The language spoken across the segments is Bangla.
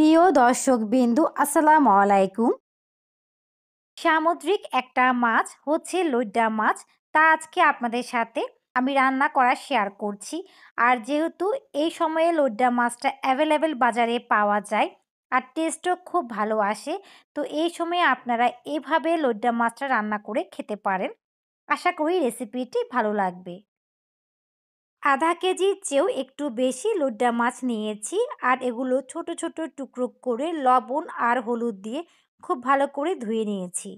প্রিয় দর্শক বিন্দু আসসালাম আলাইকুম সামুদ্রিক একটা মাছ হচ্ছে লইড্ডা মাছ তা আজকে আপনাদের সাথে আমি রান্না করা শেয়ার করছি আর যেহেতু এই সময়ে লইড্ডা মাছটা অ্যাভেলেবেল বাজারে পাওয়া যায় আর টেস্টও খুব ভালো আসে তো এই সময়ে আপনারা এভাবে লইড্ডা মাছটা রান্না করে খেতে পারেন আশা করি রেসিপিটি ভালো লাগবে আধা কেজির চেয়েও একটু বেশি লুড্ডা মাছ নিয়েছি আর এগুলো ছোট ছোট টুকরো করে লবণ আর হলুদ দিয়ে খুব ভালো করে ধুয়ে নিয়েছি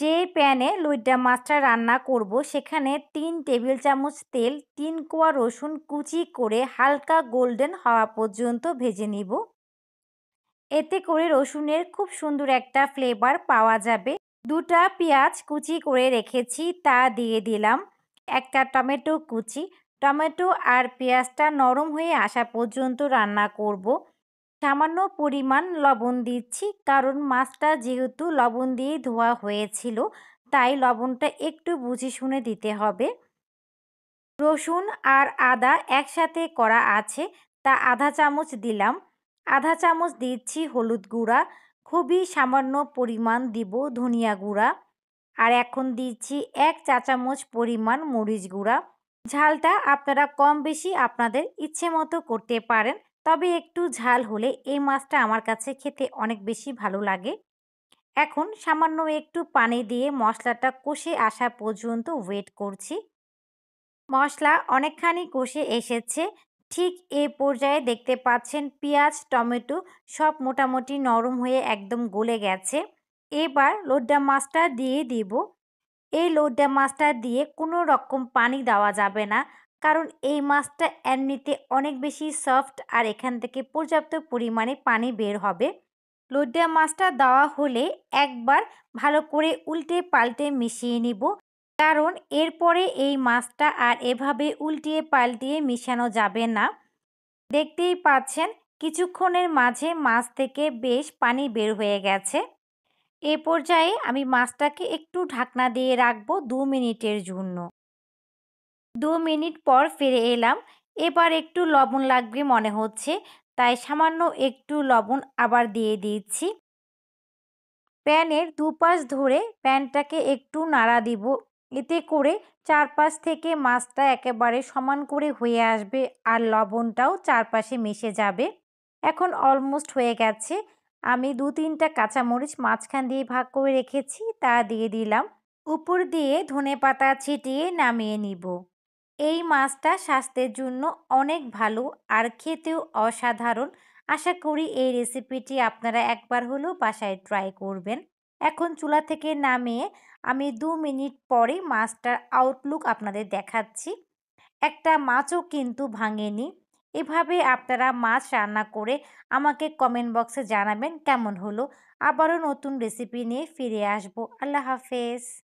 যে প্যানে লইড্ডা মাছটা রান্না করব সেখানে তিন টেবিল চামচ তেল তিন কোয়া রসুন কুচি করে হালকা গোল্ডেন হওয়া পর্যন্ত ভেজে নিব এতে করে রসুনের খুব সুন্দর একটা ফ্লেভার পাওয়া যাবে দুটা পেঁয়াজ কুচি করে রেখেছি তা দিয়ে দিলাম একটা টমেটো কুচি টমেটো আর পেঁয়াজটা নরম হয়ে আসা পর্যন্ত রান্না করব। সামান্য পরিমাণ লবণ দিচ্ছি কারণ মাছটা যেহেতু লবণ দিয়ে ধোয়া হয়েছিল তাই লবণটা একটু বুঝে শুনে দিতে হবে রসুন আর আদা একসাথে করা আছে তা আধা চামচ দিলাম আধা চামচ দিচ্ছি হলুদ গুঁড়া খুবই সামান্য পরিমাণ দিব ধনিয়া গুঁড়া আর এখন দিচ্ছি এক চা চামচ পরিমাণ মরিচ গুঁড়া ঝালটা আপনারা কম বেশি আপনাদের ইচ্ছে মতো করতে পারেন তবে একটু ঝাল হলে এই মাছটা আমার কাছে খেতে অনেক বেশি ভালো লাগে এখন সামান্য একটু পানি দিয়ে মশলাটা কষে আসা পর্যন্ত ওয়েট করছি মশলা অনেকখানি কষে এসেছে ঠিক এ পর্যায়ে দেখতে পাচ্ছেন পেঁয়াজ টমেটো সব মোটামুটি নরম হয়ে একদম গলে গেছে এবার লোড্ডা মাছটা দিয়ে দিব এই লোড্ডা মাছটা দিয়ে কোনো রকম পানি দেওয়া যাবে না কারণ এই মাছটা এমনিতে অনেক বেশি সফট আর এখান থেকে পর্যাপ্ত পরিমাণে পানি বের হবে লোড্ডা মাছটা দেওয়া হলে একবার ভালো করে উল্টে পাল্টে মিশিয়ে নিব কারণ এরপরে এই মাছটা আর এভাবে উল্টিয়ে পাল্টিয়ে মিশানো যাবে না দেখতেই পাচ্ছেন কিছুক্ষণের মাঝে মাছ থেকে বেশ পানি বের হয়ে গেছে এ পর্যায়ে আমি মাছটাকে একটু ঢাকনা দিয়ে রাখবো দু মিনিটের জন্য দু মিনিট পর ফিরে এলাম এবার একটু লবণ লাগবে মনে হচ্ছে তাই সামান্য একটু লবণ আবার দিয়ে দিচ্ছি প্যানের দুপাশ ধরে প্যানটাকে একটু নাড়া দিব এতে করে চারপাশ থেকে মাছটা একেবারে সমান করে হয়ে আসবে আর লবণটাও চারপাশে মিশে যাবে এখন অলমোস্ট হয়ে গেছে আমি দু তিনটা কাঁচামরিচ মাঝখান দিয়ে ভাগ করে রেখেছি তা দিয়ে দিলাম উপর দিয়ে ধনে পাতা ছিটিয়ে নামিয়ে নিব এই মাছটা স্বাস্থ্যের জন্য অনেক ভালো আর খেতেও অসাধারণ আশা করি এই রেসিপিটি আপনারা একবার হলেও বাসায় ট্রাই করবেন এখন চুলা থেকে নামিয়ে আমি দু মিনিট পরে মাছটার আউটলুক আপনাদের দেখাচ্ছি একটা মাছও কিন্তু ভাঙেনি এভাবে আপনারা মাছ রান্না করে আমাকে কমেন্ট বক্সে জানাবেন কেমন হলো আবারও নতুন রেসিপি নিয়ে ফিরে আসবো আল্লাহ হাফেজ